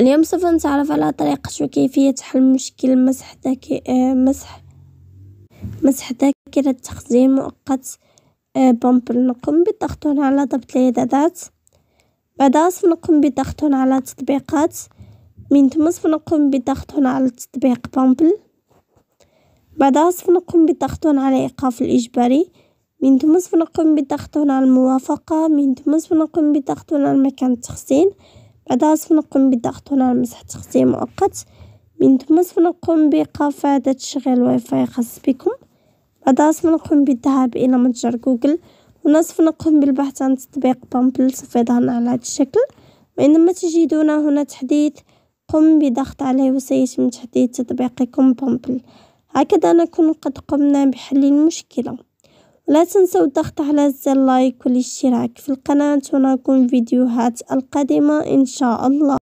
اليوم سوف نتعرف على طريقة وكيفية حل مشكل مسح ذاك آه، مسح مسح ذاكرة تخزين مؤقت آه، بامبل نقوم بالضغط على ضبط الإعدادات بعد سوف نقوم بالضغط على تطبيقات من ثم سوف نقوم بالضغط على تطبيق بامبل بعد سوف نقوم بالضغط على إيقاف الإجباري من ثم سوف نقوم بالضغط على الموافقة من ثم سوف نقوم بالضغط على مكان التخزين بعدها سوف نقوم بالضغط هنا على مسح تخزين مؤقت من ثم سوف نقوم إعادة تشغيل الواي فاي خاص بكم بعدها سوف نقوم بالذهاب إلى متجر جوجل هنا سوف نقوم بالبحث عن تطبيق بامبل سوف يظهرنا على هذا الشكل وعندما تجدون هنا تحديث قم بضغط عليه وسيتم تحديث تطبيقكم بامبل هكذا نكون قد قمنا بحل المشكله لا تنسوا الضغط على زر لايك والاشتراك في القناة ونكون فيديوهات القادمة ان شاء الله